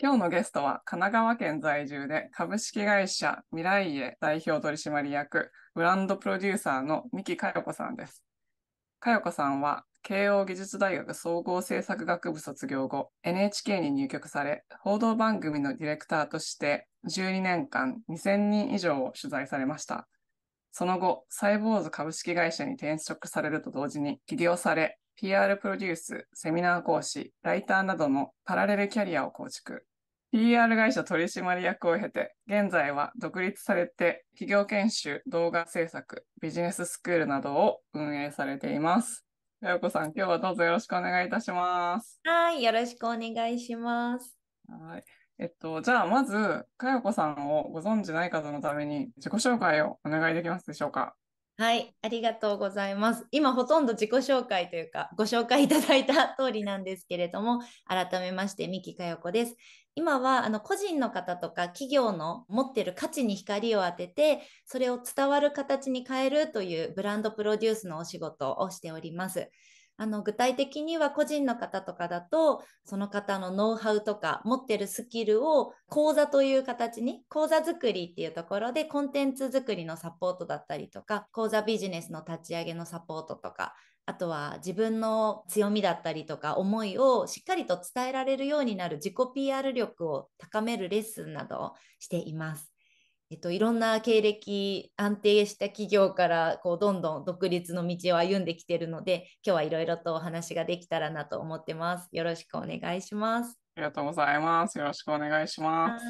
今日のゲストは神奈川県在住で株式会社未来へ代表取締役ブランドプロデューサーの三木佳代子さんです。佳代子さんは慶応技術大学総合政策学部卒業後、NHK に入局され、報道番組のディレクターとして12年間2000人以上を取材されました。その後、サイボーズ株式会社に転職されると同時に起業され、PR プロデュース、セミナー講師、ライターなどのパラレルキャリアを構築。PR 会社取締役を経て、現在は独立されて、企業研修、動画制作、ビジネススクールなどを運営されています。やよこさん、今日はどうぞよろしくお願いいたします。はい、よろしくお願いします。はい。えっと、じゃあ、まず、かよこさんをご存知ない方のために、自己紹介をお願いできますでしょうか。はい、ありがとうございます。今ほとんど自己紹介というか、ご紹介いただいた通りなんですけれども、改めまして、三木かよこです。今はあの個人の方とか企業の持ってる価値に光を当ててそれを伝わる形に変えるというブランドプロデュースのお仕事をしております。あの具体的には個人の方とかだとその方のノウハウとか持ってるスキルを講座という形に講座作りっていうところでコンテンツ作りのサポートだったりとか講座ビジネスの立ち上げのサポートとかあとは自分の強みだったりとか思いをしっかりと伝えられるようになる自己 PR 力を高めるレッスンなどをしています。えっと、いろんな経歴安定した企業からこうどんどん独立の道を歩んできているので今日はいろいろとお話ができたらなと思ってます。よろしくお願いします。ありがとうございます。よろしくお願いします。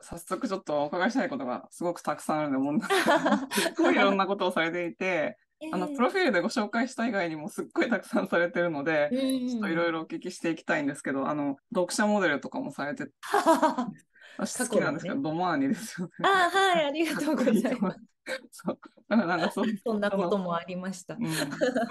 早速ちょっとお伺いしたいことがすごくたくさんあるので、もう すごいいろんなことをされていて、あのプロフィールでご紹介した以外にもすっごいたくさんされてるので、えー、ちょっといろいろお聞きしていきたいんですけど、あの読者モデルとかもされて 私好きなんですけど、ね、ドマーニですよね。あはい、ありがとうございます。そうなんかそうそんなこともありました。うん、す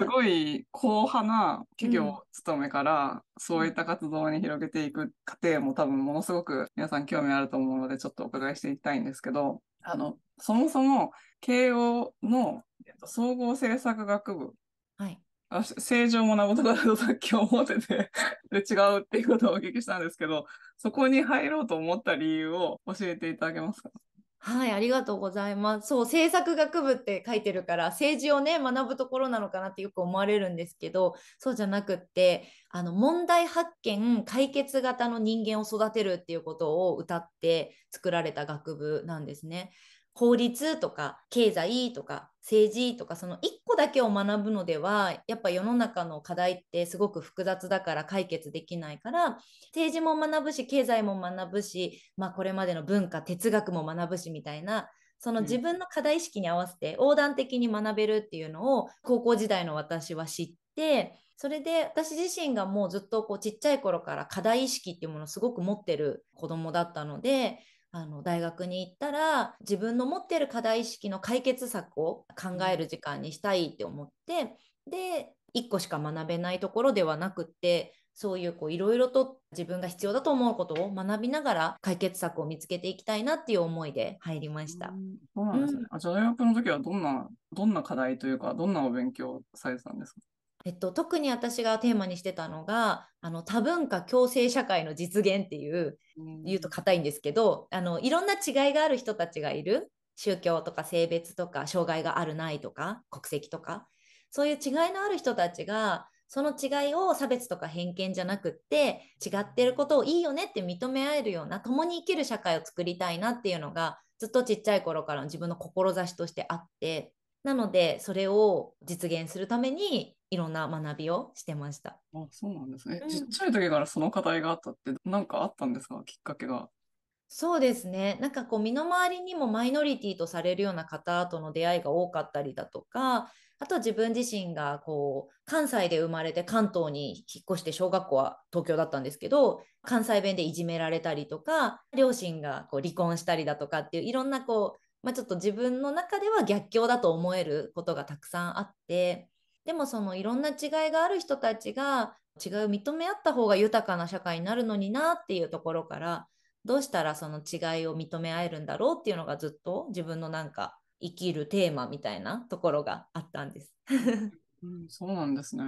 ごい硬派な企業勤めから、うん、そういった活動に広げていく過程も多分ものすごく皆さん興味あると思うのでちょっとお伺いしていきたいんですけどあのそもそも慶応の、総合政策学部。はい。あ正常もなことだとさっき思ってて で、違うっていうことをお聞きしたんですけど、そこに入ろうと思った理由を教えていただけますかはい、ありがとうございます。そう、政策学部って書いてるから、政治をね、学ぶところなのかなってよく思われるんですけど、そうじゃなくって、あの、問題発見、解決型の人間を育てるっていうことを歌って作られた学部なんですね。法律とか経済とか政治とかその1個だけを学ぶのではやっぱ世の中の課題ってすごく複雑だから解決できないから政治も学ぶし経済も学ぶし、まあ、これまでの文化哲学も学ぶしみたいなその自分の課題意識に合わせて横断的に学べるっていうのを高校時代の私は知ってそれで私自身がもうずっとこうちっちゃい頃から課題意識っていうものをすごく持ってる子供だったのであの大学に行ったら自分の持ってる課題意識の解決策を考える時間にしたいって思ってで1個しか学べないところではなくってそういういろいろと自分が必要だと思うことを学びながら解決策を見つけていきたいなっていう思いで入りました。そうなんですね。あじゃあ大学の時はどんなどんな課題というかどんなお勉強されてたんですかえっと、特に私がテーマにしてたのがあの多文化共生社会の実現っていう、言うと硬いんですけどあのいろんな違いがある人たちがいる宗教とか性別とか障害があるないとか国籍とかそういう違いのある人たちがその違いを差別とか偏見じゃなくって違ってることをいいよねって認め合えるような共に生きる社会を作りたいなっていうのがずっとちっちゃい頃からの自分の志としてあってなのでそれを実現するためにいろんな学びをしてました。あそうなんですね、ちっちゃい時からその課題があったって何かあったんですかきっかけが。そうですねなんかこう身の回りにもマイノリティとされるような方との出会いが多かったりだとかあと自分自身がこう関西で生まれて関東に引っ越して小学校は東京だったんですけど関西弁でいじめられたりとか両親がこう離婚したりだとかっていういろんなこう、まあ、ちょっと自分の中では逆境だと思えることがたくさんあってでもそのいろんな違いがある人たちが違いを認め合った方が豊かな社会になるのになっていうところからどうしたらその違いを認め合えるんだろうっていうのがずっと自分のなんか生きるテーマみたいなところがあったんです。うん、そうなんですね。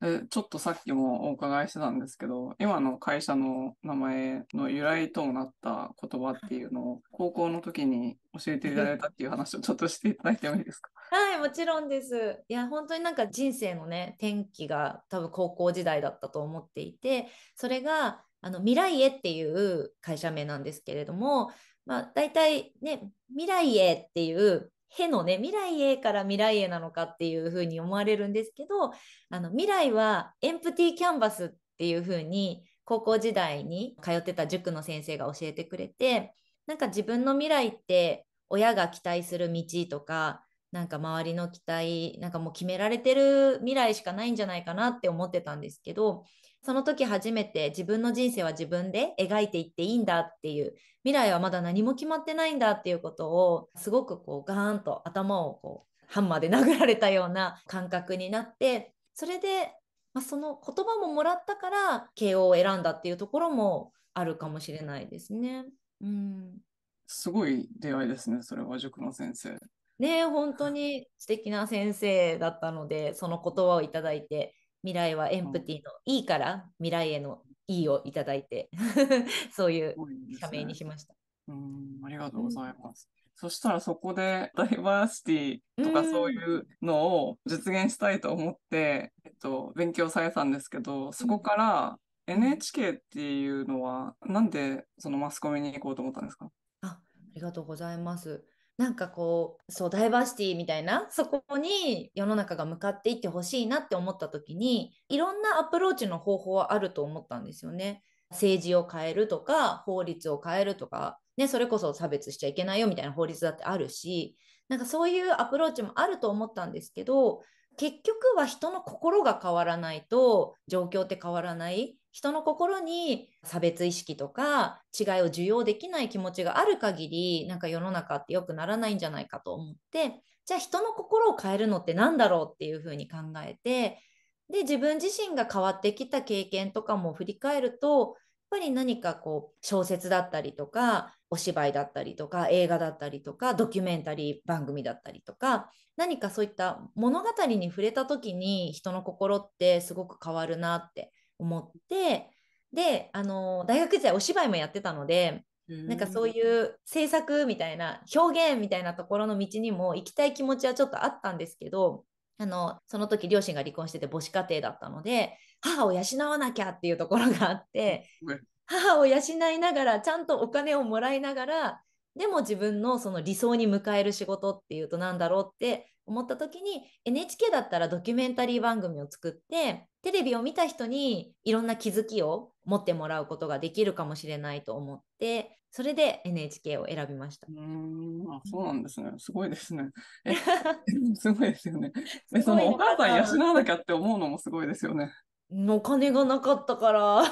で、ちょっとさっきもお伺いしてたんですけど、今の会社の名前の由来ともなった言葉っていうのを、高校の時に教えていただいたっていう話をちょっとしていただいてもいいですかはい、もちろんです。いや、本当になんか人生のね、転機が多分高校時代だったと思っていて、それが、あの未来へっていう会社名なんですけれども、まあ、大体ね、未来へっていうへのね未来へから未来へなのかっていうふうに思われるんですけどあの未来はエンプティーキャンバスっていうふうに高校時代に通ってた塾の先生が教えてくれてなんか自分の未来って親が期待する道とかなんか周りの期待なんかもう決められてる未来しかないんじゃないかなって思ってたんですけどその時初めて自分の人生は自分で描いていっていいんだっていう未来はまだ何も決まってないんだっていうことをすごくこうガーンと頭をこうハンマーで殴られたような感覚になってそれで、まあ、その言葉ももらったから慶応を選んだっていうところもあるかもしれないですね。うん、すごい出会いですね、それは塾の先生。ね本当に素敵な先生だったので、その言葉をいただいて、未来はエンプティの「いい」から未来への「いい」をいただいて そういう社名にしました。うんありがとうございます。うん、そしたらそこでダイバーシティとかそういうのを実現したいと思って、えっと、勉強されたんですけどそこから NHK っていうのはなんでそのマスコミに行こうと思ったんですかあありがとうございます。なんかこうそうダイバーシティみたいなそこに世の中が向かっていってほしいなって思った時にいろんなアプローチの方法はあると思ったんですよね。政治を変えるとか法律を変えるとか、ね、それこそ差別しちゃいけないよみたいな法律だってあるしなんかそういうアプローチもあると思ったんですけど結局は人の心が変わらないと状況って変わらない人の心に差別意識とか違いを受容できない気持ちがある限りなんか世の中って良くならないんじゃないかと思ってじゃあ人の心を変えるのって何だろうっていうふうに考えてで自分自身が変わってきた経験とかも振り返るとやっぱり何かこう小説だったりとかお芝居だったりとか映画だったりとかドキュメンタリー番組だったりとか何かそういった物語に触れた時に人の心ってすごく変わるなって思ってであの大学時代お芝居もやってたのでなんかそういう制作みたいな表現みたいなところの道にも行きたい気持ちはちょっとあったんですけどあのその時両親が離婚してて母子家庭だったので母を養わなきゃっていうところがあって、母を養いながらちゃんとお金をもらいながらでも自分のその理想に迎える仕事っていうと何だろうって思った時に NHK だったらドキュメンタリー番組を作ってテレビを見た人にいろんな気づきを持ってもらうことができるかもしれないと思ってそれで NHK を選びましたうんあそうなんですねすごいですね すごいですよねえそのお母さん養わなきゃって思うのもすごいですよねお金がなかったから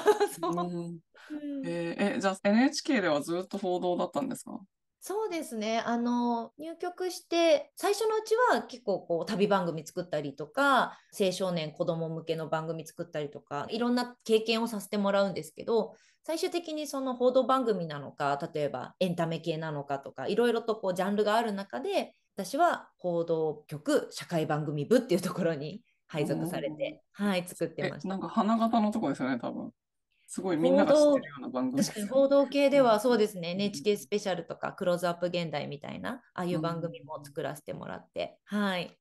うん、えー、えじゃあ NHK ではずっと報道だったんですかそうですね。あの、入局して、最初のうちは結構こう旅番組作ったりとか、青少年子供向けの番組作ったりとか、いろんな経験をさせてもらうんですけど、最終的にその報道番組なのか、例えばエンタメ系なのかとか、いろいろとこうジャンルがある中で、私は報道局社会番組部っていうところに配属されて、はい、作ってました。なんか花形のとこですよね、多分。すごいみんなが知ってるような番組、ね、確か報道系ではそうですね、うん、NHK スペシャルとかクローズアップ現代みたいなああいう番組も作らせてもらって、うん、はい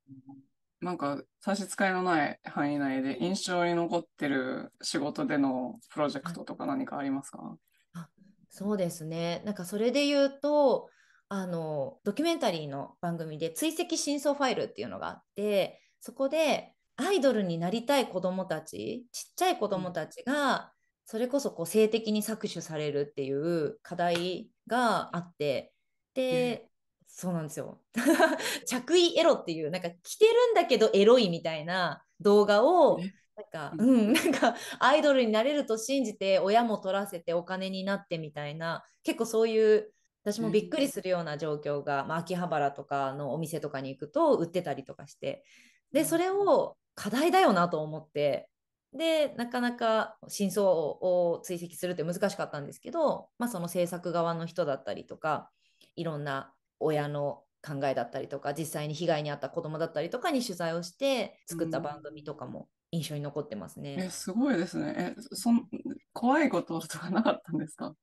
なんか差し支えのない範囲内で印象に残ってる仕事でのプロジェクトとか何かありますか、はい、あそうですねなんかそれで言うとあのドキュメンタリーの番組で「追跡真相ファイル」っていうのがあってそこでアイドルになりたい子どもたちちっちゃい子どもたちが、それこそこう性的に搾取されるっていう課題があってで、そうなんですよ 着衣エロっていうなんか着てるんだけどエロいみたいな動画をなんか、うん、なんかアイドルになれると信じて親も取らせてお金になってみたいな結構そういう私もびっくりするような状況が、まあ、秋葉原とかのお店とかに行くと売ってたりとかしてでそれを課題だよなと思ってでなかなか真相を追跡するって難しかったんですけど、まあ、その制作側の人だったりとかいろんな親の考えだったりとか実際に被害に遭った子どもだったりとかに取材をして作った番組とかも印象に残ってますね。うん、えすごいですねえそん怖いこととかなかったんですか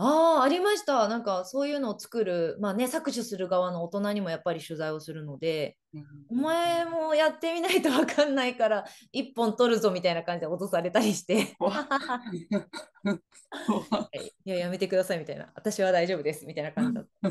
ああ、ありました。なんかそういうのを作る、まあね、搾取する側の大人にもやっぱり取材をするので、お前もやってみないと分かんないから、一本取るぞみたいな感じで脅されたりして、いや、やめてくださいみたいな、私は大丈夫ですみたいな感じだった。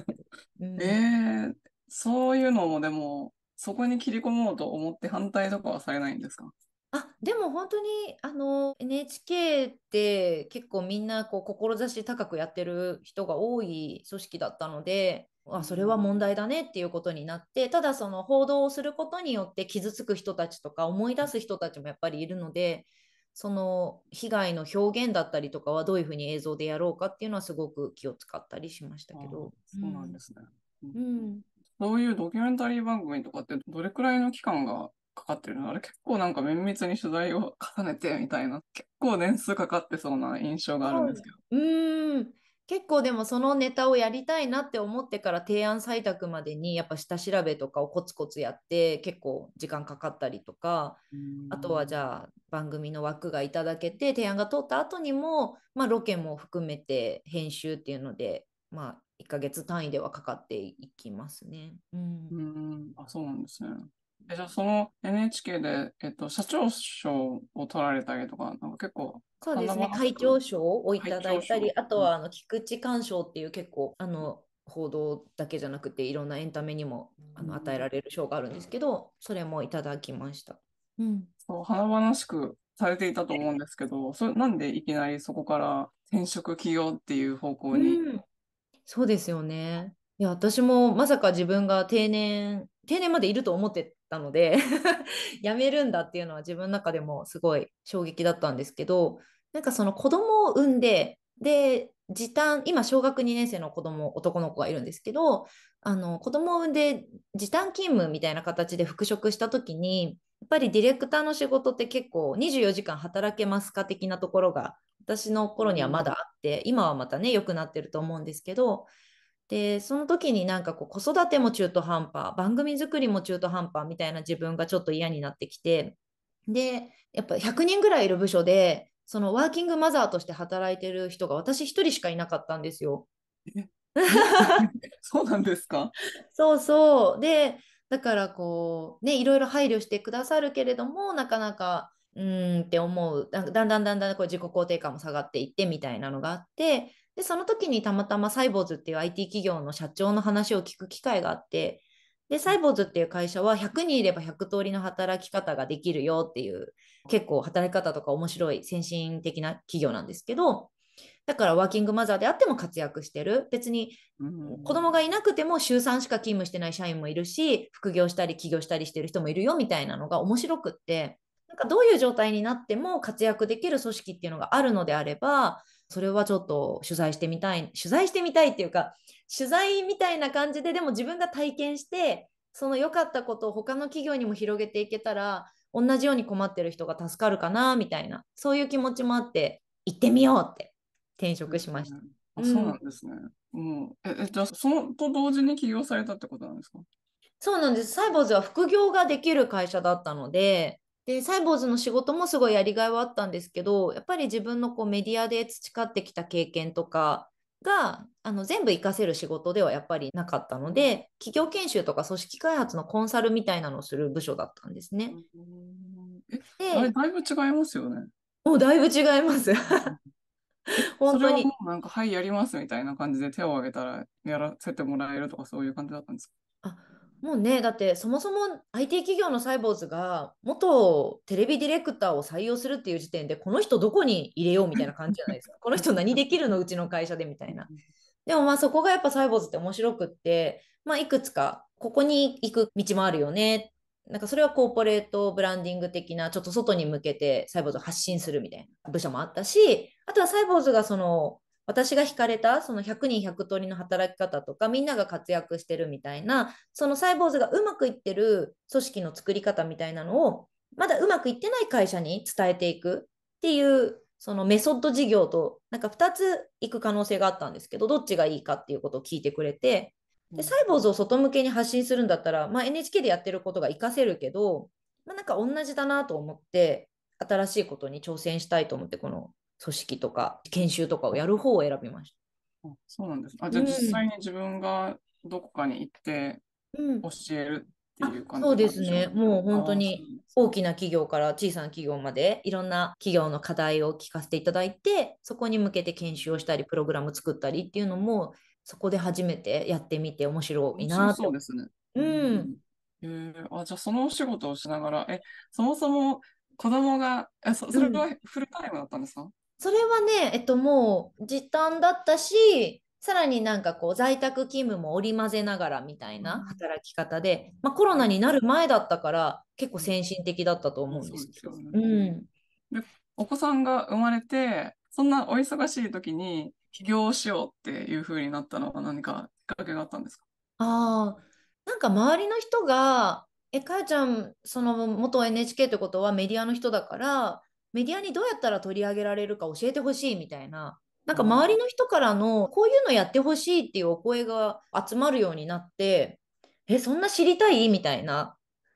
うん、えー、そういうのもでも、そこに切り込もうと思って反対とかはされないんですかあ、でも本当に、あの、NHK って結構みんなこう志高くやってる人が多い組織だったので、あ、それは問題だねっていうことになって、ただその報道をすることによって傷つく人たちとか思い出す人たちもやっぱりいるので、その被害の表現だったりとかはどういうふうに映像でやろうかっていうのはすごく気を使ったりしましたけど。そうなんですね。うん。うんそういうドキュメンタリー番組とかってどれくらいの期間がかかってるのあれ結構なんか綿密に取材を重ねてみたいな結構年数かかってそうな印象があるんですけど。うん結構でもそのネタをやりたいなって思ってから提案採択までにやっぱ下調べとかをコツコツやって結構時間かかったりとかあとはじゃあ番組の枠がいただけて提案が通った後にも、まあ、ロケも含めて編集っていうので、まあ、1ヶ月単位ではかかっていきますね。うんあそうなんですねえじゃあその NHK で、えっと、社長賞を取られたりとか、なんか結構そうですね、会長賞をいただいたり、あとはあの菊池鑑賞っていう結構、あの報道だけじゃなくて、いろんなエンタメにもあの与えられる賞があるんですけど、それもいただきました。うん、そう華々しくされていたと思うんですけど、それなんでいきなりそこから転職起業っていう方向に、そうですよね。いや私もまさか自分が定年定年までいると思ってたので やめるんだっていうのは自分の中でもすごい衝撃だったんですけどなんかその子供を産んでで時短今小学2年生の子供男の子がいるんですけどあの子供を産んで時短勤務みたいな形で復職した時にやっぱりディレクターの仕事って結構24時間働けますか的なところが私の頃にはまだあって今はまたね良くなってると思うんですけどでその時になんかこう子育ても中途半端番組作りも中途半端みたいな自分がちょっと嫌になってきてでやっぱ100人ぐらいいる部署でそのワーキングマザーとして働いてる人が私1人しかいなかったんですよ。そうなんですか そうそうでだからこうねいろいろ配慮してくださるけれどもなかなかうんって思うだんだんだんだんこう自己肯定感も下がっていってみたいなのがあってで、その時にたまたまサイボーズっていう IT 企業の社長の話を聞く機会があって、で、サイボーズっていう会社は100人いれば100通りの働き方ができるよっていう、結構働き方とか面白い先進的な企業なんですけど、だからワーキングマザーであっても活躍してる。別に子供がいなくても週3しか勤務してない社員もいるし、副業したり起業したりしてる人もいるよみたいなのが面白くって、なんかどういう状態になっても活躍できる組織っていうのがあるのであれば、それはちょっと取材してみたい取材してみたいっていうか取材みたいな感じででも自分が体験してその良かったことを他の企業にも広げていけたら同じように困ってる人が助かるかなみたいなそういう気持ちもあって行ってみようって転職しました。うん、あそうなんですね、うん、ええじゃあそのと同時に起業されたってことなんですかそうなんですサイボーズは副業ができる会社だったのでで、サイボーズの仕事もすごいやりがいはあったんですけど、やっぱり自分のこうメディアで培ってきた経験とかが、あの全部活かせる仕事ではやっぱりなかったので、企業研修とか組織開発のコンサルみたいなのをする部署だったんですね。で、だいぶ違いますよね。もだいぶ違います。本当に。なんか、はい、やりますみたいな感じで手を挙げたらやらせてもらえるとか、そういう感じだったんですかあもうね、だってそもそも IT 企業のサイボーズが元テレビディレクターを採用するっていう時点でこの人どこに入れようみたいな感じじゃないですか。この人何できるのうちの会社でみたいな。でもまあそこがやっぱサイボーズって面白くって、まあ、いくつかここに行く道もあるよね。なんかそれはコーポレートブランディング的なちょっと外に向けてサイボーズを発信するみたいな部署もあったしあとはサイボーズがその私が惹かれたその100人100通りの働き方とかみんなが活躍してるみたいなそのサイボズがうまくいってる組織の作り方みたいなのをまだうまくいってない会社に伝えていくっていうそのメソッド事業となんか2つ行く可能性があったんですけどどっちがいいかっていうことを聞いてくれてでサイボズを外向けに発信するんだったら、まあ、NHK でやってることが活かせるけど、まあ、なんか同じだなと思って新しいことに挑戦したいと思ってこの組織とか研修とかをやる方を選びました。あそうなんです、あじゃあ実際に自分がどこかに行って教えるっていう感じ、うん、そうですねもう本当に大きな企業から小さな企業までいろんな企業の課題を聞かせていただいてそこに向けて研修をしたりプログラム作ったりっていうのもそこで初めてやってみて面白いなと。そうですね、うん、えー、あじゃあそのお仕事をしながらえそもそも子供がえそそれがフルタイムだったんですか、うんそれはね、えっと、もう時短だったし、さらになんかこう在宅勤務も織り交ぜながらみたいな働き方で、まあ、コロナになる前だったから結構先進的だったと思うんですけど。ね、お子さんが生まれてそんなお忙しい時に起業しようっていうふうになったのは何かきっかけがあったんですかあなんか周りの人がえかやちゃんその元 NHK ってことはメディアの人だからメディアにどうやったら取り上げられるか教えてほしいみたいななんか周りの人からのこういうのやってほしいっていうお声が集まるようになってえそんな知りたいみたいな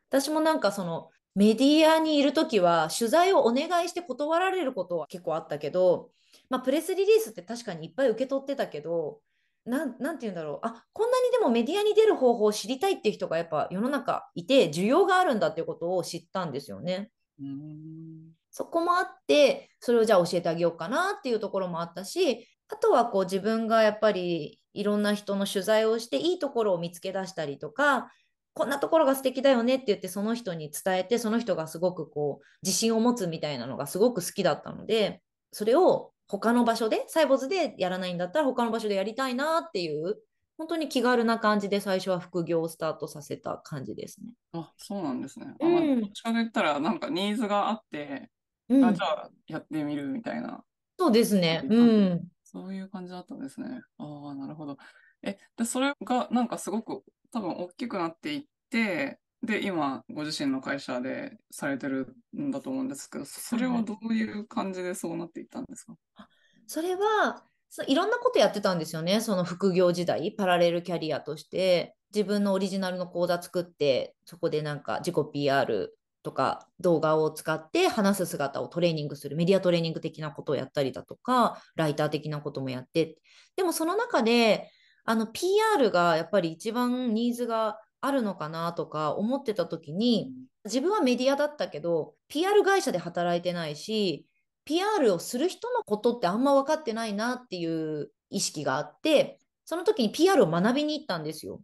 私もなんかそのメディアにいる時は取材をお願いして断られることは結構あったけど、まあ、プレスリリースって確かにいっぱい受け取ってたけど何て言うんだろうあこんなにでもメディアに出る方法を知りたいっていう人がやっぱ世の中いて需要があるんだっていうことを知ったんですよね。うんそこもあってそれをじゃあ教えてあげようかなっていうところもあったしあとはこう自分がやっぱりいろんな人の取材をしていいところを見つけ出したりとかこんなところが素敵だよねって言ってその人に伝えてその人がすごくこう自信を持つみたいなのがすごく好きだったのでそれを他の場所でサイボーズでやらないんだったら他の場所でやりたいなっていう本当に気軽な感じで最初は副業をスタートさせた感じですね。あそうなんですね。あまあ、どっちかといったらなんかニーズがあってうん、あじゃあやってみるみたいな。そうですね。うん。そういう感じだったんですね。ああ、なるほど。え、で、それがなんかすごく多分大きくなっていって、で、今、ご自身の会社でされてるんだと思うんですけど、それはどういう感じでそうなっていったんですか、はい、それはそ、いろんなことやってたんですよね。その副業時代、パラレルキャリアとして、自分のオリジナルの講座作って、そこでなんか自己 PR とか動画を使って話す姿をトレーニングするメディアトレーニング的なことをやったりだとかライター的なこともやってでもその中であの PR がやっぱり一番ニーズがあるのかなとか思ってた時に自分はメディアだったけど PR 会社で働いてないし PR をする人のことってあんま分かってないなっていう意識があってその時に PR を学びに行ったんですよ。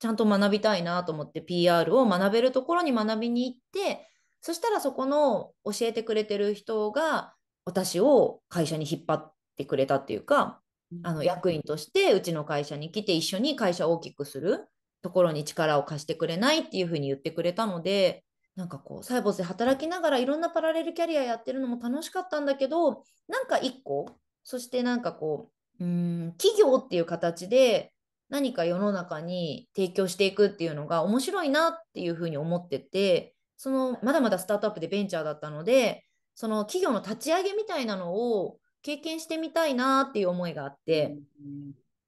ちゃんと学びたいなと思って PR を学べるところに学びに行ってそしたらそこの教えてくれてる人が私を会社に引っ張ってくれたっていうか、あの役員としてうちの会社に来て一緒に会社を大きくするところに力を貸してくれないっていうふうに言ってくれたのでなんかこうサイボーで働きながらいろんなパラレルキャリアやってるのも楽しかったんだけどなんか一個そしてなんかこううん企業っていう形で何か世の中に提供していくっていうのが面白いなっていうふうに思っててそのまだまだスタートアップでベンチャーだったのでその企業の立ち上げみたいなのを経験してみたいなっていう思いがあって。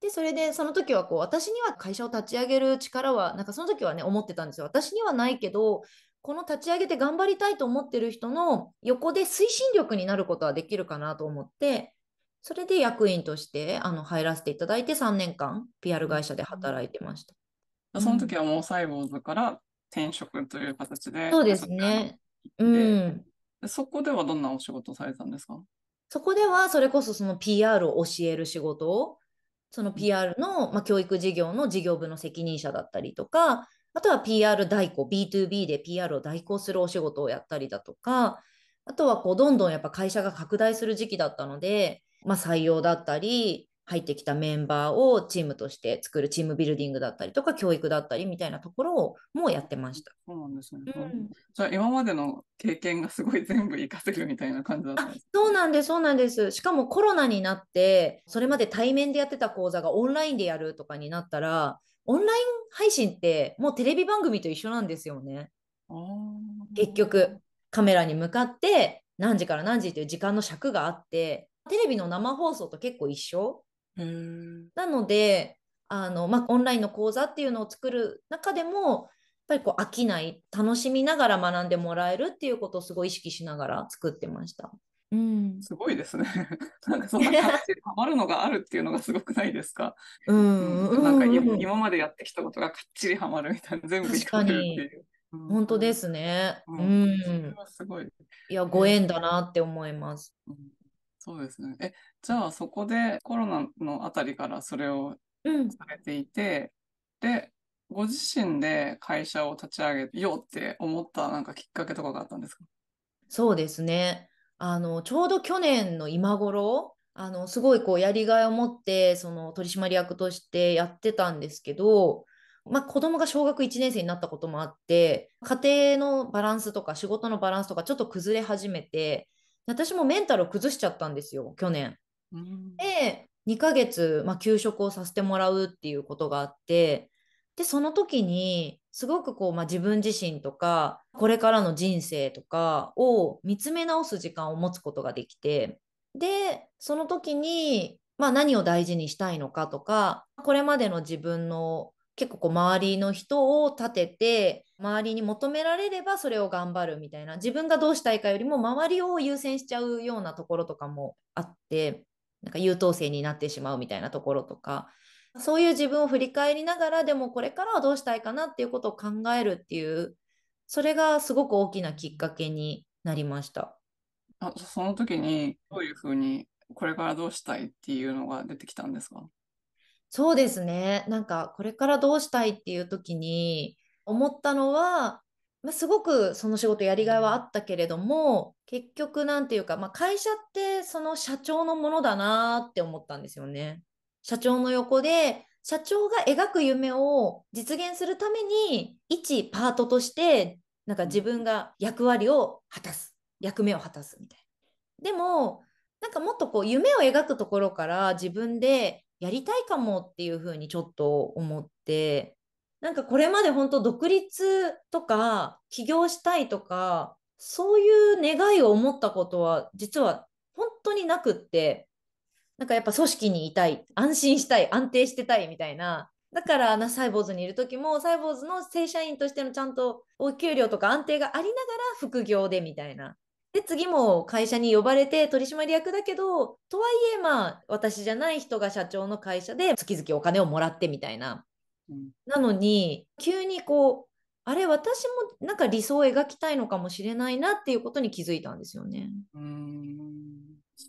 でそれでその時はこう私には会社を立ち上げる力はなんかその時はね思ってたんですよ私にはないけどこの立ち上げて頑張りたいと思ってる人の横で推進力になることはできるかなと思ってそれで役員としてあの入らせていただいて3年間 PR 会社で働いてました。その時はもうサイボーズから転職という形で。そうですね。うん、そこではどんなお仕事されたんですかそこではそれこそその PR を教える仕事をその PR の、まあ、教育事業の事業部の責任者だったりとかあとは PR 代行 B2B で PR を代行するお仕事をやったりだとかあとはこうどんどんやっぱ会社が拡大する時期だったのでまあ、採用だったり、入ってきたメンバーをチームとして作るチームビルディングだったりとか教育だったりみたいなところをもやってました。そうなんですね。うん、じゃあ今までの経験がすごい全部活かせるみたいな感じだったんですそうなんですそうなんです。しかもコロナになってそれまで対面でやってた講座がオンラインでやるとかになったらオンライン配信ってもうテレビ番組と一緒なんですよね。結局カメラに向かって何時から何時という時間の尺があってテレビの生放送と結構一緒なのであの、まあ、オンラインの講座っていうのを作る中でもやっぱりこう飽きない楽しみながら学んでもらえるっていうことをすごい意識しながら作ってました。うん、すごいですね。なんかそんな形でハマるのがあるっていうのがすごくないですか。うん、なんか今までやってきたことがかっちりハマるみたいな全部確かに、うん、本当ですね。うん、うん、すごい。いやご縁だなって思います。うんそうですね。え、じゃあそこでコロナのあたりからそれをされていて、で、ご自身で会社を立ち上げようって思ったなんかきっかけとかがあったんですかそうですね。あの、ちょうど去年の今頃、あの、すごいこうやりがいを持って、その取締役としてやってたんですけど、まあ、子供が小学1年生になったこともあって、家庭のバランスとか仕事のバランスとかちょっと崩れ始めて、私もメンタルを崩しちゃったんですよ去年。うん、で2ヶ月、まあ、休職をさせてもらうっていうことがあってでその時にすごくこう、まあ、自分自身とかこれからの人生とかを見つめ直す時間を持つことができてでその時に、まあ、何を大事にしたいのかとかこれまでの自分の結構こう周りの人を立てて周りに求められればそれを頑張るみたいな自分がどうしたいかよりも周りを優先しちゃうようなところとかもあってなんか優等生になってしまうみたいなところとかそういう自分を振り返りながらでもこれからはどうしたいかなっていうことを考えるっていうそれがすごく大きなきっかけになりました。あその時にどういうふうにこれからどうしたいっていうのが出てきたんですかそうですねなんかこれからどうしたいっていう時に思ったのは、まあ、すごくその仕事やりがいはあったけれども結局なんていうか、まあ、会社ってその社長のものだなって思ったんですよね。社長の横で社長が描く夢を実現するために一パートとしてなんか自分が役割を果たす役目を果たすみたいな。でもなんかもっとこう夢を描くところから自分でやりたいかもっていうふうにちょっと思ってなんかこれまで本当独立とか起業したいとかそういう願いを思ったことは実は本当になくってなんかやっぱ組織にいたい安心したい安定してたいみたいなだからなサイボーズにいる時もサイボーズの正社員としてのちゃんとお給料とか安定がありながら副業でみたいなで次も会社に呼ばれて取締役だけどとはいえまあ私じゃない人が社長の会社で月々お金をもらってみたいななのに急にこうあれ私もなんか理想を描きたいのかもしれないなっていうことに気づいたんですよね。うん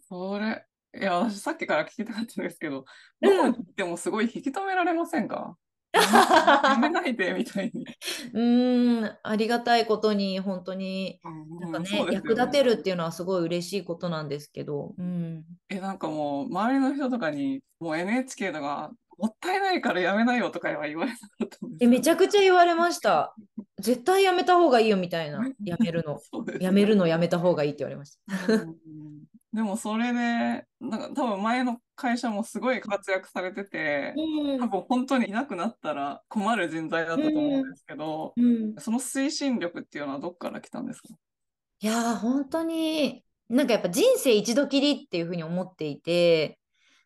それいや私さっきから聞きたかったんですけど、うどこに行ってもすごい引き止められませんか、やめないでみたいに。うんありがたいことに本当に、なんかね、ね、役立てるっていうのはすごい嬉しいことなんですけど、うん、えなんかもう周りの人とかにもう NHK とかもったいないからやめないよとかは言われなかったんですえめちゃくちゃ言われました。絶対やめた方がいいよみたいな、やめるの、ね、やめるのやめた方がいいって言われました。でもそれで、なんか多分前の会社もすごい活躍されてて、うん、多分本当にいなくなったら困る人材だったと思うんですけど、うんうん、その推進力っていうのはどっから来たんですかいやー本当になんかやっぱ人生一度きりっていうふうに思っていて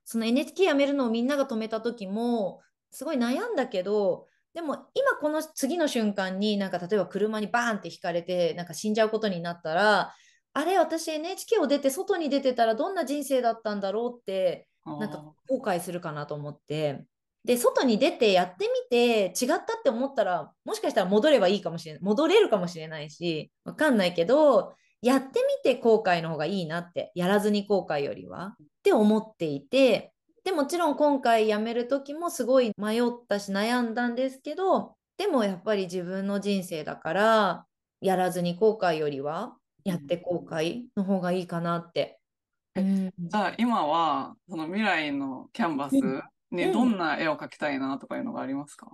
その NHK 辞めるのをみんなが止めた時もすごい悩んだけどでも今この次の瞬間になんか例えば車にバーンって引かれてなんか死んじゃうことになったらあれ私 NHK を出て外に出てたらどんな人生だったんだろうってなんか後悔するかなと思ってで外に出てやってみて違ったって思ったらもしかしたら戻ればいいかもしれない戻れるかもしれないし分かんないけどやってみて後悔の方がいいなってやらずに後悔よりはって思っていてでもちろん今回辞める時もすごい迷ったし悩んだんですけどでもやっぱり自分の人生だからやらずに後悔よりはやって後悔の方がいいかなって。うん、じゃあ今はその未来のキャンバスにどんな絵を描きたいなとかいうのがありますか、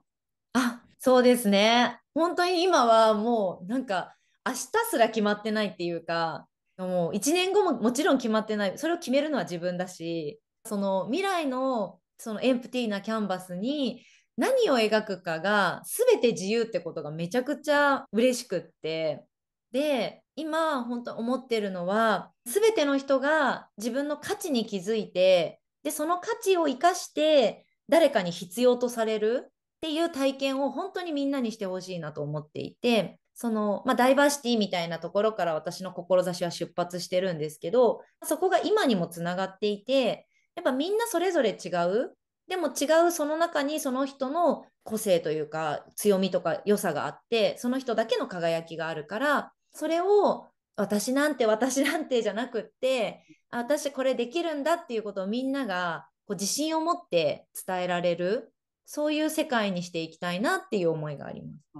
うん、あそうですね本当に今はもうなんか明日すら決まってないっていうかもう1年後ももちろん決まってないそれを決めるのは自分だしその未来のそのエンプティーなキャンバスに何を描くかが全て自由ってことがめちゃくちゃ嬉しくってで今本当思ってるのは全ての人が自分の価値に気づいてでその価値を生かして誰かに必要とされるっていう体験を本当にみんなにしてほしいなと思っていてその、まあ、ダイバーシティみたいなところから私の志は出発してるんですけどそこが今にもつながっていてやっぱみんなそれぞれ違うでも違うその中にその人の個性というか強みとか良さがあってその人だけの輝きがあるからそれを私なんて私なんてじゃなくって私これできるんだっていうことをみんながこう自信を持って伝えられるそういう世界にしていきたいなっていう思いがあります。あ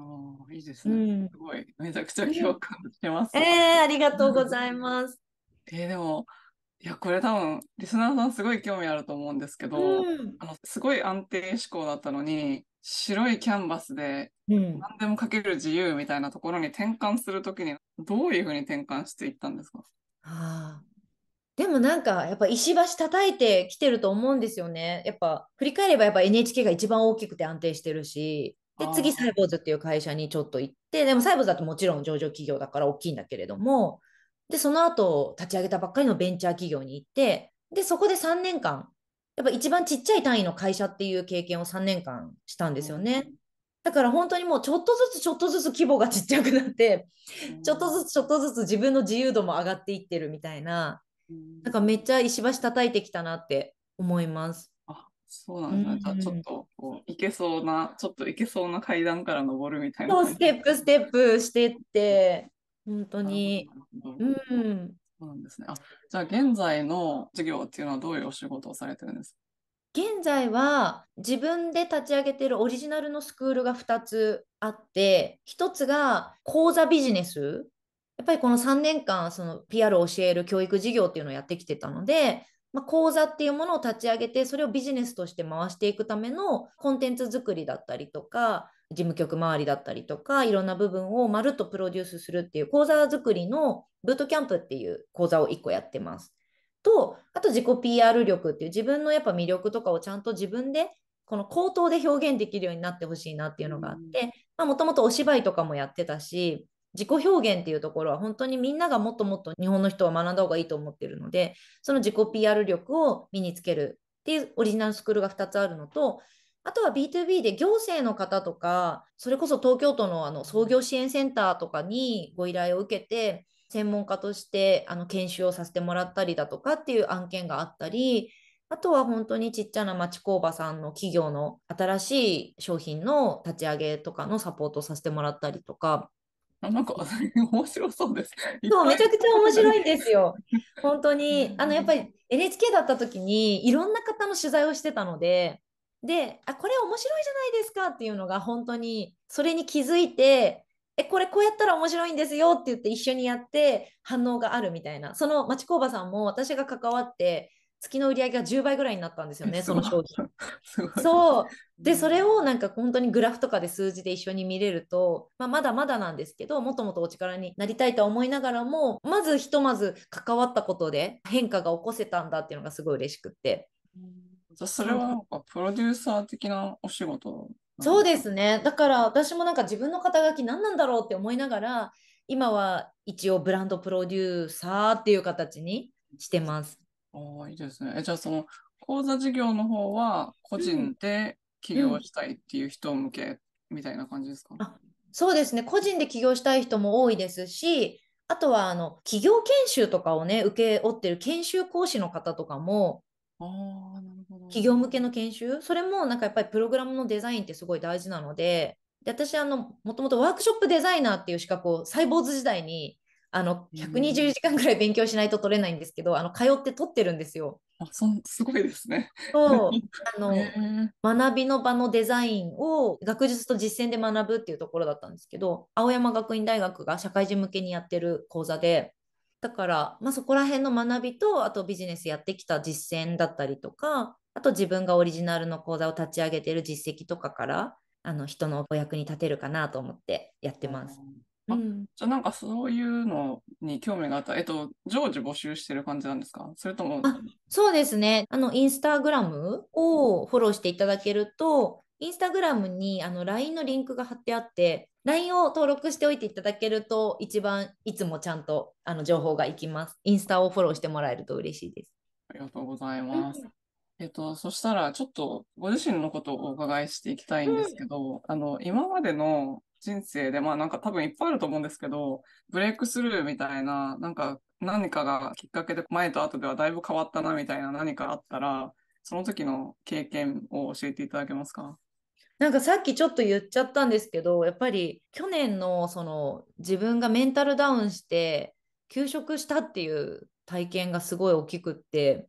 あ、いいですね、うん、すごい。めちゃくちゃ共感してます。えー、ありがとうございます。えー、でも、いや、これ多分、リスナーさんすごい興味あると思うんですけど、うん、あのすごい安定志向だったのに、白いキャンバスで何でも書ける自由みたいなところに転換するときに、どういうふうに転換していったんですか、うんはあでもなんかやっぱ石橋叩いてきてると思うんですよね。やっぱ振り返ればやっぱ NHK が一番大きくて安定してるし、で次サイボーズっていう会社にちょっと行って、でもサイボーズだともちろん上場企業だから大きいんだけれども、でその後立ち上げたばっかりのベンチャー企業に行って、でそこで3年間、やっぱ一番ちっちゃい単位の会社っていう経験を3年間したんですよね。だから本当にもうちょっとずつちょっとずつ規模がちっちゃくなって、ちょっとずつちょっとずつ自分の自由度も上がっていってるみたいななんかめっちゃ石橋叩いてきたなって思います。あそうなんだ、うん、じゃあちょっとこういけそうなちょっといけそうな階段から登るみたいなそうステップステップしてって本当にうんそうなんですねあじゃあ現在の授業っていうのはどういうお仕事をされてるんですか現在は自分で立ち上げてるオリジナルのスクールが2つあって1つが講座ビジネスやっぱりこの3年間その PR を教える教育事業っていうのをやってきてたので、まあ、講座っていうものを立ち上げてそれをビジネスとして回していくためのコンテンツ作りだったりとか事務局周りだったりとかいろんな部分をまるっとプロデュースするっていう講座作りのブートキャンプっていう講座を1個やってます。とあと自己 PR 力っていう自分のやっぱ魅力とかをちゃんと自分でこの口頭で表現できるようになってほしいなっていうのがあってもともとお芝居とかもやってたし自己表現っていうところは本当にみんながもっともっと日本の人は学んだ方がいいと思ってるのでその自己 PR 力を身につけるっていうオリジナルスクールが2つあるのとあとは B2B で行政の方とかそれこそ東京都のあの創業支援センターとかにご依頼を受けて専門家としてあの研修をさせてもらったりだとかっていう案件があったりあとは本当にちっちゃな町工場さんの企業の新しい商品の立ち上げとかのサポートをさせてもらったりとかなんか面白そうです。そうめちゃくちゃ面白いんですよ。本当にあのやっぱり NHK だった時にいろんな方の取材をしてたので、であこれ面白いじゃないですかっていうのが本当にそれに気づいて。えこれこうやったら面白いんですよって言って一緒にやって反応があるみたいなその町工場さんも私が関わって月の売り上げが10倍ぐらいになったんですよね、その商品。そう。で、それをなんか本当にグラフとかで数字で一緒に見れると、まあ、まだまだなんですけど、もともとお力になりたいと思いながらも、まずひとまず関わったことで変化が起こせたんだっていうのがすごい嬉しくって。じゃそれはなんかプロデューサー的なお仕事そうですね。だから私もなんか自分の肩書き何なんだろうって思いながら、今は一応ブランドプロデューサーっていう形にしてます。ああ、いいですね。え、じゃあその、講座事業の方は、個人で起業したいっていう人向けみたいな感じですかあ、そうですね。個人で起業したい人も多いですし、あとは、あの、企業研修とかをね、請け負ってる研修講師の方とかも、ああなるほ企業向けの研修、それもなんかやっぱりプログラムのデザインってすごい大事なので、で、私あの、もともとワークショップデザイナーっていう資格をサイボズ時代にあの120時間ぐらい勉強しないと取れないんですけど、あの通って取ってるんですよ。あそすごいですね。そう あの学びの場のデザインを学術と実践で学ぶっていうところだったんですけど青山学院大学が社会人向けにやってる講座でだから、まあ、そこら辺の学びとあとビジネスやってきた実践だったりとかあと自分がオリジナルの講座を立ち上げてる実績とかからあの人のお役に立てるかなと思ってやってます。あ、うん、じゃあなんかそういうのに興味があったえっと、常時募集してる感じなんですかそれとも。そうですね。あの、インスタグラムをフォローしていただけると、インスタグラムにあの LINE のリンクが貼ってあって、LINE を登録しておいていただけると、一番いつもちゃんとあの情報がいきます。インスタをフォローしてもらえると嬉しいです。ありがとうございます。うんえっと、そしたら、ちょっと、ご自身のことをお伺いしていきたいんですけど、うん、あの、今までの、人生で、まあなんか多分いっぱいあると思うんですけど、ブレイクスルーみたいな、なんか何かがきっかけで前と後ではだいぶ変わったなみたいな何かあったら、その時の経験を教えていただけますかなんかさっきちょっと言っちゃったんですけど、やっぱり去年のその自分がメンタルダウンして休職したっていう体験がすごい大きくって、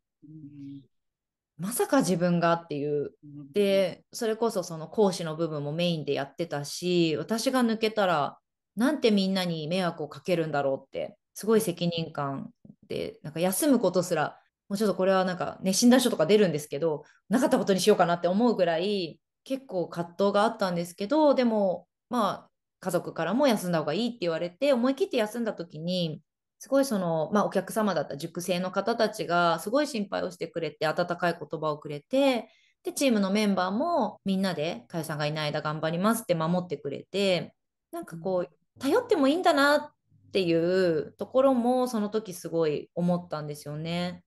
まさか自分がっていう。で、それこそその講師の部分もメインでやってたし、私が抜けたら、なんてみんなに迷惑をかけるんだろうって、すごい責任感で、なんか休むことすら、もうちょっとこれはなんか、熱診断書とか出るんですけど、なかったことにしようかなって思うぐらい、結構葛藤があったんですけど、でも、まあ、家族からも休んだ方がいいって言われて、思い切って休んだ時に、すごいその、まあ、お客様だった塾生の方たちがすごい心配をしてくれて温かい言葉をくれてでチームのメンバーもみんなで加代さんがいない間頑張りますって守ってくれてなんかこう頼ってもいいんだなっていうところもその時すごい思ったんですよね。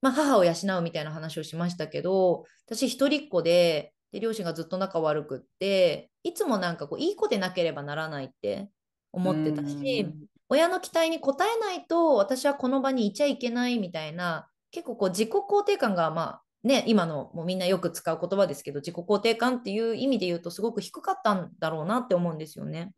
まあ、母を養うみたいな話をしましたけど私一人っ子でで両親がずっと仲悪くっていつもなんかこういい子でなければならないって思ってたし、親の期待に応えないと私はこの場にいちゃいけないみたいな結構こう自己肯定感がまあね今のもみんなよく使う言葉ですけど自己肯定感っていう意味で言うとすごく低かったんだろうなって思うんですよね。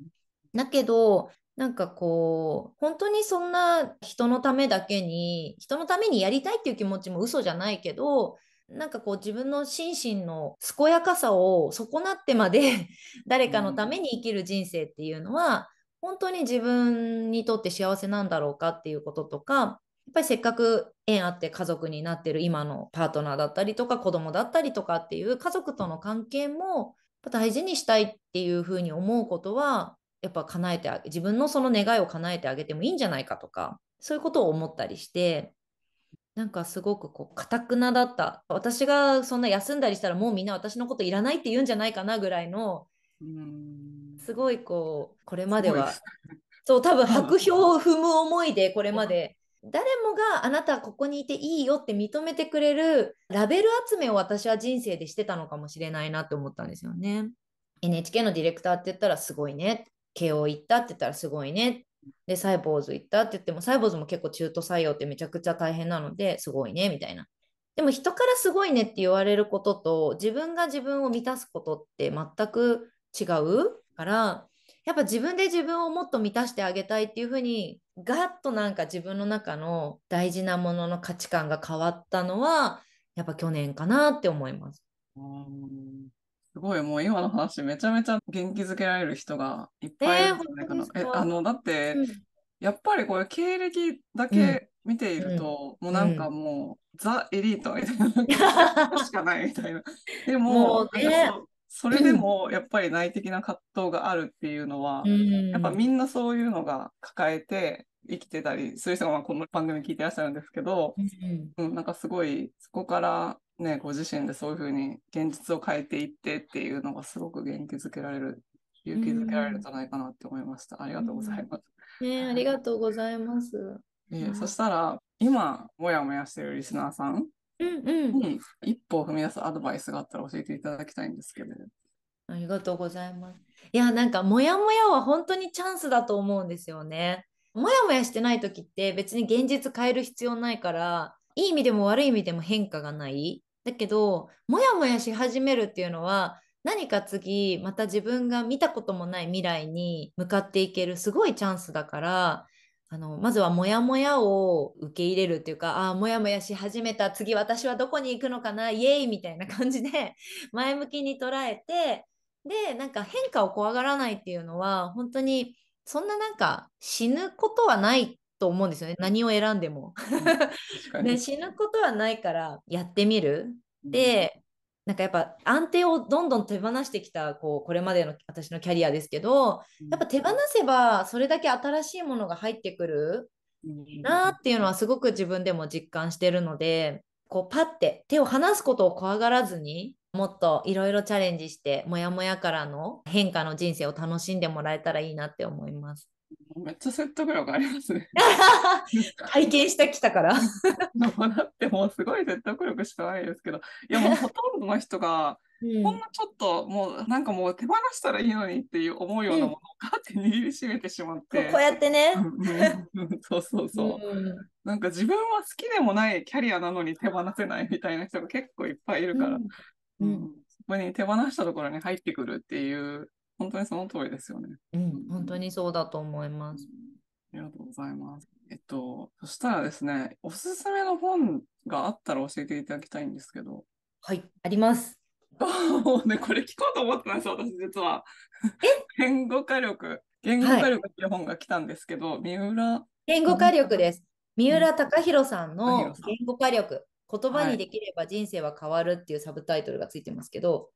だけどなんかこう本当にそんな人のためだけに人のためにやりたいっていう気持ちも嘘じゃないけどなんかこう自分の心身の健やかさを損なってまで 誰かのために生きる人生っていうのは、本当に自分にとって幸せなんだろうかっていうこととかやっぱりせっかく縁あって家族になってる今のパートナーだったりとか子供だったりとかっていう家族との関係も大事にしたいっていうふうに思うことはやっぱ叶えてあげ自分のその願いを叶えてあげてもいいんじゃないかとかそういうことを思ったりしてなんかすごくこうかたくなだった私がそんな休んだりしたらもうみんな私のこといらないって言うんじゃないかなぐらいのすごいこうこれまではそう多分白票を踏む思いでこれまで誰もがあなたここにいていいよって認めてくれるラベル集めを私は人生でしてたのかもしれないなって思ったんですよね。NHK のディレクターって言ったらすごいね慶応行ったって言ったらすごいねでサイボーズ行ったって言ってもサイボーズも結構中途採用ってめちゃくちゃ大変なのですごいねみたいなでも人からすごいねって言われることと自分が自分を満たすことって全く違うからやっぱ自分で自分をもっと満たしてあげたいっていうふうにガッとなんか自分の中の大事なものの価値観が変わったのはやっぱ去年かなって思います。すごいもう今の話めちゃめちゃ元気づけられる人がいっぱいいるんじゃないかな。えー、あのだって、やっぱりこれ経歴だけ見ていると、うん、もうなんかもう、うん、ザ・エリートみたいな しかないみたいな。でももう、ね、それでもやっぱり内的な葛藤があるっていうのは、うん、やっぱみんなそういうのが抱えて生きてたりする人がこの番組聞いてらっしゃるんですけど、うん、うん、なんかすごいそこからねご自身でそういうふうに現実を変えていってっていうのがすごく元気づけられる勇気づけられるんじゃないかなって思いました。ありがとうございます。ねありがとうございます。えそしたら今もやもやしてるリスナーさんん、一歩を踏み出すアドバイスがあったら教えていただきたいんですけど。ありがとうございます。いやなんかモヤモヤは本当にチャンスだと思うんですよね。もやもやしてない時って別に現実変える必要ないからいい意味でも悪い意味でも変化がない。だけどモヤモヤし始めるっていうのは何か次また自分が見たこともない未来に向かっていけるすごいチャンスだからあのまずはモヤモヤを受け入れるっていうかああモヤモヤし始めた次私はどこに行くのかなイエーイみたいな感じで 前向きに捉えてでなんか変化を怖がらないっていうのは本当にそんななんか死ぬことはないと思うんですよね何を選んでも、ね、死ぬことはないからやってみる。で、なんかやっぱ安定をどんどん手放してきたこうこれまでの私のキャリアですけどやっぱ手放せばそれだけ新しいものが入ってくるなっていうのはすごく自分でも実感してるのでこうパッて手を離すことを怖がらずにもっといろいろチャレンジしてモヤモヤからの変化の人生を楽しんでもらえたらいいなって思います。めっちゃ説得力ありますね。体してきたから。だってもうすごい説得力しかないですけど、いやもうほとんどの人が、こんなちょっともうなんかもう手放したらいいのにっていう思うようなものをガって握りしめてしまって、うん、こうやってねそうそうそう、うん、なんか自分は好きでもないキャリアなのに手放せないみたいな人が結構いっぱいいるから、うん、うん、そこに手放したところに入ってくるっていう本当にその通りですよね。うん、本当にそうだと思います。ありがとうございます。えっと、そしたらですね、おすすめの本があったら教えていただきたいんですけど。はい、あります。も うね、これ聞こうと思ってます、私実は。言語化力、言語化力っていう本が来たんですけど、はい、三浦。言語化力です。三浦貴弘さんの言語化力、言葉にできれば人生は変わるっていうサブタイトルがついてますけど、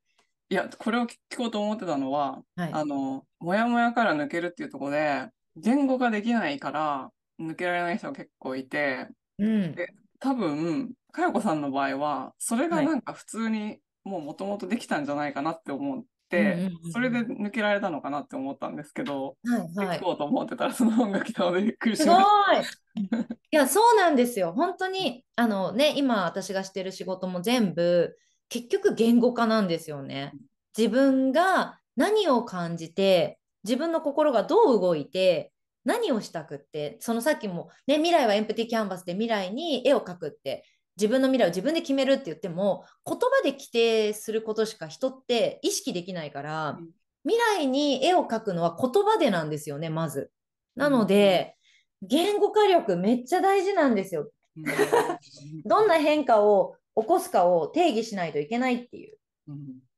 いや、これを聞こうと思ってたのは、はい、あの、もやもやから抜けるっていうところで、言語ができないから抜けられない人が結構いて、うん、で多分、かよこさんの場合は、それがなんか普通にもうもともとできたんじゃないかなって思って、それで抜けられたのかなって思ったんですけど、はいはい、聞こうと思ってたらその本が来たのでびっくりしました。いやそうなんですよ本当にあのね今私がしてる仕事も全部結局言語化なんですよね。自分が何を感じて自分の心がどう動いて何をしたくってそのさっきも、ね、未来はエンプティキャンバスで未来に絵を描くって自分の未来を自分で決めるって言っても言葉で規定することしか人って意識できないから、未来に絵を描くのは言葉でなんですよねまず。なので、言語化力めっちゃ大事なんですよ。どんな変化を起こすかを定義しないといけないっていう。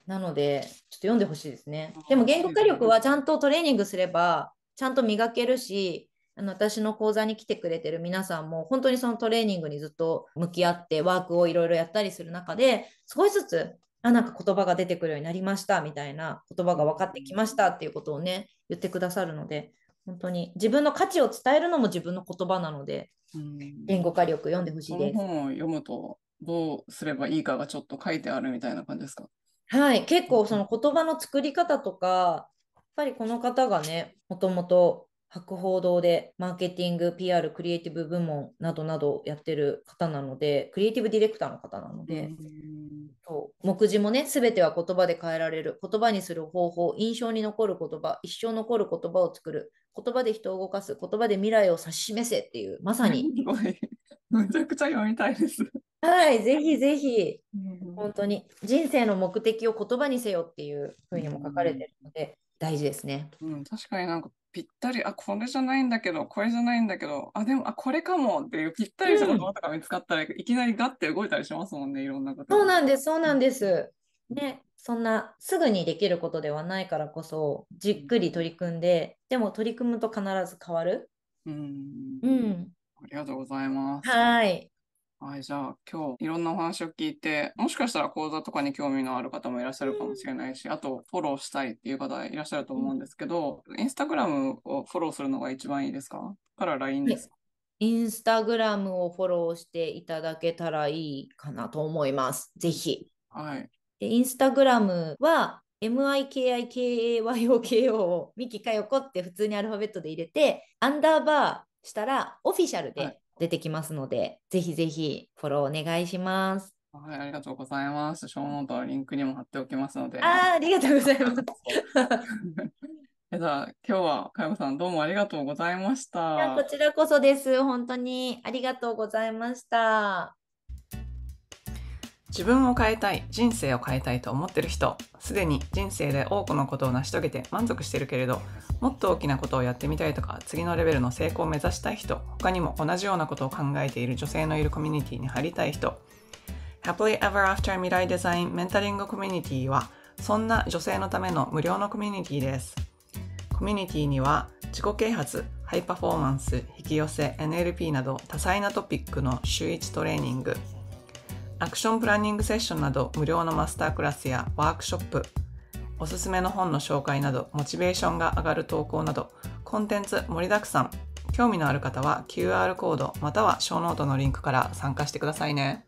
なので、ちょっと読んでほしいですね。でも言語化力はちゃんとトレーニングすれば、ちゃんと磨けるし、あの私の講座に来てくれてる皆さんも本当にそのトレーニングにずっと向き合ってワークをいろいろやったりする中で少しずつあなんか言葉が出てくるようになりましたみたいな言葉が分かってきましたっていうことをね言ってくださるので本当に自分の価値を伝えるのも自分の言葉なので言語化力読んでほしいです。本を読むとどうすればいいかがちょっと書いてあるみたいな感じですかはい結構その言葉の作り方とかやっぱりこの方がねもともと博報堂でマーケティング、PR、クリエイティブ部門などなどやってる方なので、クリエイティブディレクターの方なので、目次もね、すべては言葉で変えられる、言葉にする方法、印象に残る言葉、一生残る言葉を作る、言葉で人を動かす、言葉で未来を指し示せっていう、まさに。めちゃくちゃ読みたいです。はい、ぜひぜひ、うん、本当に人生の目的を言葉にせよっていうふうにも書かれてるので、大事ですね。うん、確かになんかぴったり、あ、これじゃないんだけど、これじゃないんだけど、あ、でも、あ、これかもっていうぴったりした言葉とか見つかったら、うん、いきなりガッて動いたりしますもんね、いろんなこと。そうなんです、そうなんです。ね、そんなすぐにできることではないからこそ、じっくり取り組んで、でも取り組むと必ず変わる。うん。うん。ありがとうございます。はい。はい、じゃあ今日いろんなお話を聞いて、もしかしたら講座とかに興味のある方もいらっしゃるかもしれないし、あとフォローしたいっていう方いらっしゃると思うんですけど、インスタグラムをフォローするのが一番いいですかから LINE ですかインスタグラムをフォローしていただけたらいいかなと思います。ぜひ。はい。でインスタグラムは MIKIKAYOKO ミキカヨコって普通にアルファベットで入れて、アンダーバーしたらオフィシャルで、はい出てきますので、ぜひぜひフォローお願いします。はい、ありがとうございます。小ョーノートリンクにも貼っておきますので。あありがとうございます。えだ今日は加山さんどうもありがとうございました。こちらこそです。本当にありがとうございました。自分を変えたい、人生を変えたいと思ってる人、すでに人生で多くのことを成し遂げて満足してるけれど、もっと大きなことをやってみたいとか、次のレベルの成功を目指したい人、他にも同じようなことを考えている女性のいるコミュニティに入りたい人、Happily Ever After 未来デザインメンタリングコミュニティは、そんな女性のための無料のコミュニティです。コミュニティには、自己啓発、ハイパフォーマンス、引き寄せ、NLP など多彩なトピックの週1トレーニング、アクションプランニングセッションなど無料のマスタークラスやワークショップ、おすすめの本の紹介など、モチベーションが上がる投稿など、コンテンツ盛りだくさん。興味のある方は QR コードまたはショーノートのリンクから参加してくださいね。